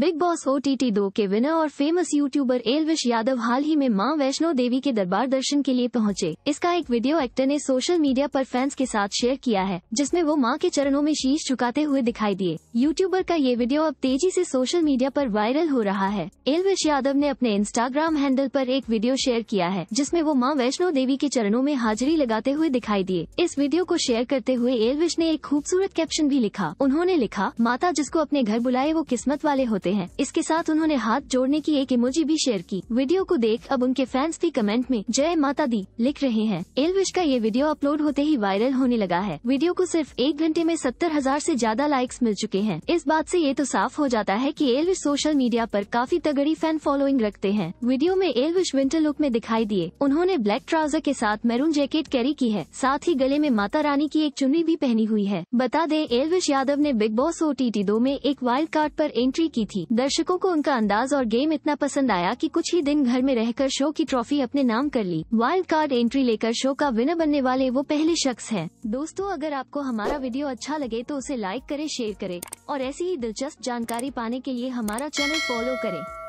Big Boss O T T दो के winner और फेमस यूट्यूबर एलविश यादव हाल ही में मां वैष्णो देवी के दरबार दर्शन के लिए पहुंचे। इसका एक वीडियो एक्टर ने सोशल मीडिया पर फैंस के साथ शेयर किया है जिसमें वो मां के चरणों में शीश झुकाते हुए दिखाई दिए यूट्यूबर का ये वीडियो अब तेजी से सोशल मीडिया पर वायरल हो रहा है एलविश यादव ने अपने इंस्टाग्राम हैंडल पर एक वीडियो शेयर किया है जिसमे वो माँ वैष्णो देवी के चरणों में हाजिरी लगाते हुए दिखाई दिए इस वीडियो को शेयर करते हुए एलविश ने एक खूबसूरत कैप्शन भी लिखा उन्होंने लिखा माता जिसको अपने घर बुलाए वो किस्मत वाले होते होते हैं इसके साथ उन्होंने हाथ जोड़ने की एक इमोजी भी शेयर की वीडियो को देख अब उनके फैंस भी कमेंट में जय माता दी लिख रहे हैं एलविश का ये वीडियो अपलोड होते ही वायरल होने लगा है वीडियो को सिर्फ एक घंटे में सत्तर हजार ऐसी ज्यादा लाइक्स मिल चुके हैं इस बात ऐसी ये तो साफ हो जाता है की एलविश सोशल मीडिया आरोप काफी तगड़ी फैन फॉलोइंग रखते हैं वीडियो में एलविश विंटर लुक में दिखाई दिए उन्होंने ब्लैक ट्राउजर के साथ मैरून जैकेट कैरी की है साथ ही गले में माता रानी की एक चुनरी भी पहनी हुई है बता दें एलविश यादव ने बिग बॉस ओ टी दो में एक वाइल्ड कार्ड आरोप एंट्री की थी थी दर्शकों को उनका अंदाज और गेम इतना पसंद आया कि कुछ ही दिन घर में रहकर शो की ट्रॉफी अपने नाम कर ली वाइल्ड कार्ड एंट्री लेकर शो का विनर बनने वाले वो पहले शख्स है दोस्तों अगर आपको हमारा वीडियो अच्छा लगे तो उसे लाइक करे शेयर करे और ऐसी ही दिलचस्प जानकारी पाने के लिए हमारा चैनल फॉलो करें